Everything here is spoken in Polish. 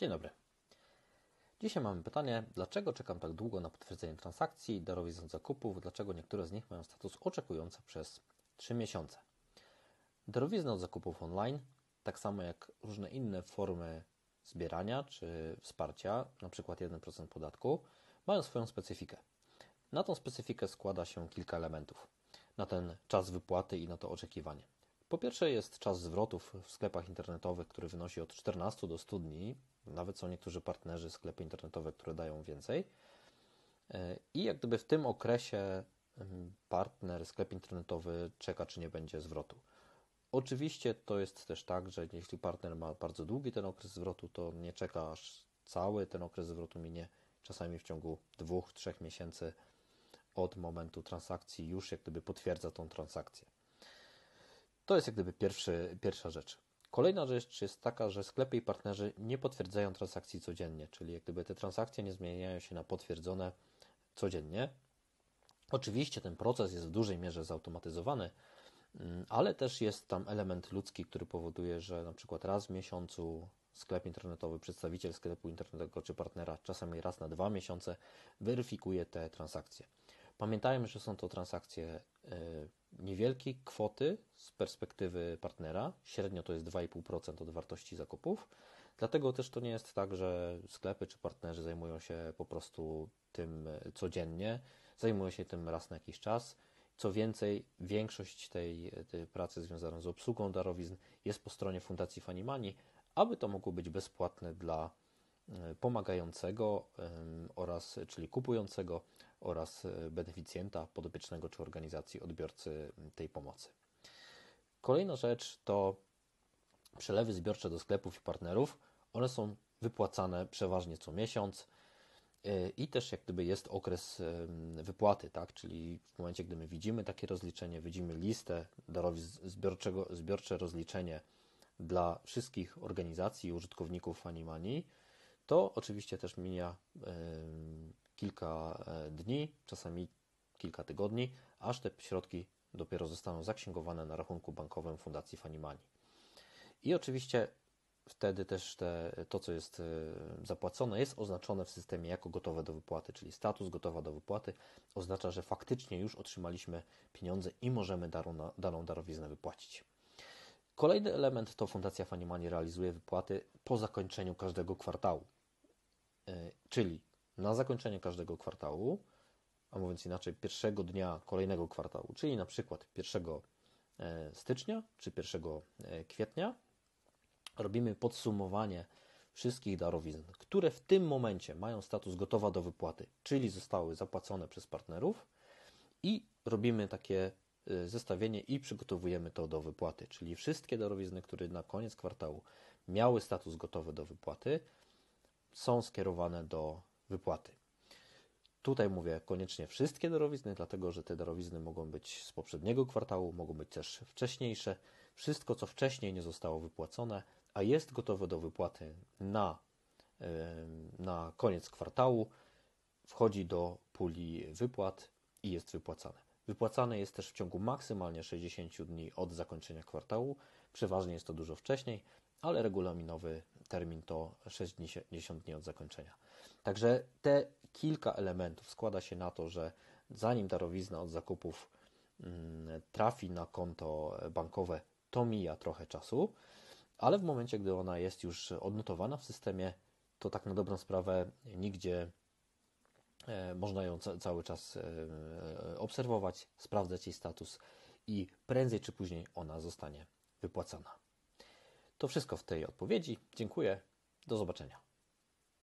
Dzień dobry. Dzisiaj mamy pytanie, dlaczego czekam tak długo na potwierdzenie transakcji, darowizn zakupów, dlaczego niektóre z nich mają status oczekujące przez 3 miesiące. Darowizn od zakupów online, tak samo jak różne inne formy zbierania czy wsparcia, np. 1% podatku, mają swoją specyfikę. Na tą specyfikę składa się kilka elementów. Na ten czas wypłaty i na to oczekiwanie. Po pierwsze jest czas zwrotów w sklepach internetowych, który wynosi od 14 do 100 dni. Nawet są niektórzy partnerzy, sklepy internetowe, które dają więcej. E, I jak gdyby w tym okresie partner, sklep internetowy czeka, czy nie będzie zwrotu. Oczywiście to jest też tak, że jeśli partner ma bardzo długi ten okres zwrotu, to nie czeka aż cały ten okres zwrotu minie. Czasami w ciągu dwóch, trzech miesięcy od momentu transakcji już jak gdyby potwierdza tą transakcję. To jest jak gdyby pierwszy, pierwsza rzecz. Kolejna rzecz jest taka, że sklepy i partnerzy nie potwierdzają transakcji codziennie, czyli jak gdyby te transakcje nie zmieniają się na potwierdzone codziennie. Oczywiście ten proces jest w dużej mierze zautomatyzowany, mm, ale też jest tam element ludzki, który powoduje, że na przykład raz w miesiącu sklep internetowy, przedstawiciel sklepu internetowego czy partnera, czasami raz na dwa miesiące weryfikuje te transakcje. Pamiętajmy, że są to transakcje e, niewielkiej kwoty z perspektywy partnera. Średnio to jest 2,5% od wartości zakupów. Dlatego też to nie jest tak, że sklepy czy partnerzy zajmują się po prostu tym e, codziennie, zajmują się tym raz na jakiś czas. Co więcej, większość tej, e, tej pracy związanej z obsługą darowizn jest po stronie Fundacji Fanimani, aby to mogło być bezpłatne dla pomagającego oraz, czyli kupującego oraz e, beneficjenta podopiecznego czy organizacji odbiorcy tej pomocy. Kolejna rzecz to przelewy zbiorcze do sklepów i partnerów. One są wypłacane przeważnie co miesiąc e, i też jak gdyby jest okres wypłaty, tak? czyli w momencie, gdy my widzimy takie rozliczenie, widzimy listę darowizn zbiorczego, zbiorcze rozliczenie dla wszystkich organizacji i użytkowników Animani, to oczywiście też mija kilka e, dni, czasami kilka tygodni, aż te środki dopiero zostaną zaksięgowane na rachunku bankowym Fundacji Fanimani. I oczywiście wtedy też te, to, co jest e, zapłacone, jest oznaczone w systemie jako gotowe do wypłaty, czyli status gotowa do wypłaty oznacza, że faktycznie już otrzymaliśmy pieniądze i możemy daru, daną darowiznę wypłacić. Kolejny element to Fundacja Fanimani realizuje wypłaty po zakończeniu każdego kwartału, e, czyli na zakończenie każdego kwartału, a mówiąc inaczej, pierwszego dnia kolejnego kwartału, czyli na przykład 1 e, stycznia czy 1 e, kwietnia, robimy podsumowanie wszystkich darowizn, które w tym momencie mają status gotowa do wypłaty, czyli zostały zapłacone przez partnerów i robimy takie e, zestawienie i przygotowujemy to do wypłaty, czyli wszystkie darowizny, które na koniec kwartału miały status gotowy do wypłaty, są skierowane do wypłaty. Tutaj mówię koniecznie wszystkie darowizny, dlatego że te darowizny mogą być z poprzedniego kwartału, mogą być też wcześniejsze. Wszystko, co wcześniej nie zostało wypłacone, a jest gotowe do wypłaty na, na koniec kwartału, wchodzi do puli wypłat i jest wypłacane. Wypłacane jest też w ciągu maksymalnie 60 dni od zakończenia kwartału. Przeważnie jest to dużo wcześniej, ale regulaminowy termin to 60 dni od zakończenia. Także te kilka elementów składa się na to, że zanim darowizna od zakupów mm, trafi na konto bankowe, to mija trochę czasu, ale w momencie, gdy ona jest już odnotowana w systemie, to tak na dobrą sprawę nigdzie e, można ją cały czas e, obserwować, sprawdzać jej status i prędzej czy później ona zostanie wypłacana. To wszystko w tej odpowiedzi. Dziękuję. Do zobaczenia.